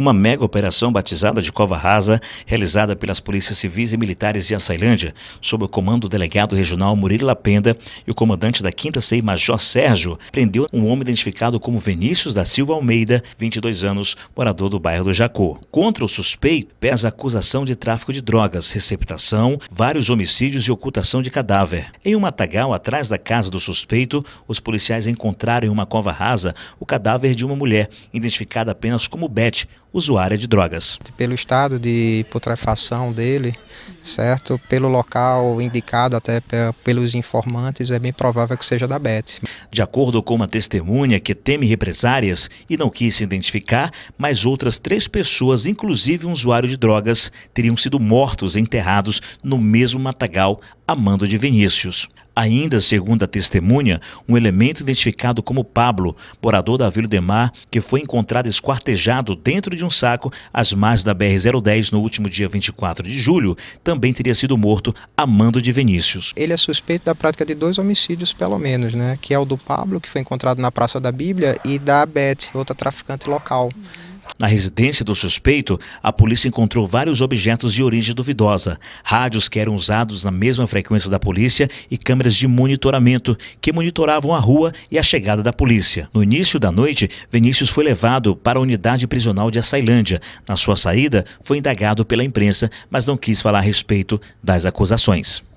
uma mega operação batizada de Cova Rasa, realizada pelas polícias civis e militares de Açailândia, sob o comando do delegado regional Murilo Lapenda e o comandante da 5 Sei Major Sérgio, prendeu um homem identificado como Vinícius da Silva Almeida, 22 anos, morador do bairro do Jacó. Contra o suspeito pesa a acusação de tráfico de drogas, receptação, vários homicídios e ocultação de cadáver. Em um matagal atrás da casa do suspeito, os policiais encontraram em uma cova rasa o cadáver de uma mulher, identificada apenas como Beth, usuária de drogas. Pelo estado de putrefação dele, certo? Pelo local indicado até pelos informantes, é bem provável que seja da Beth. De acordo com uma testemunha que teme represárias e não quis se identificar, mais outras três pessoas, inclusive um usuário de drogas, teriam sido mortos e enterrados no mesmo matagal mando de Vinícius. Ainda segundo a testemunha, um elemento identificado como Pablo, morador da Vila Demar, que foi encontrado esquartejado dentro de um saco às margens da BR-010 no último dia 24 de julho, também teria sido morto a mando de Vinícius. Ele é suspeito da prática de dois homicídios, pelo menos, né? Que é o do Pablo, que foi encontrado na Praça da Bíblia, e da Beth, outra traficante local. Na residência do suspeito, a polícia encontrou vários objetos de origem duvidosa, rádios que eram usados na mesma frequência da polícia e câmeras de monitoramento que monitoravam a rua e a chegada da polícia. No início da noite, Vinícius foi levado para a unidade prisional de Açailândia. Na sua saída, foi indagado pela imprensa, mas não quis falar a respeito das acusações.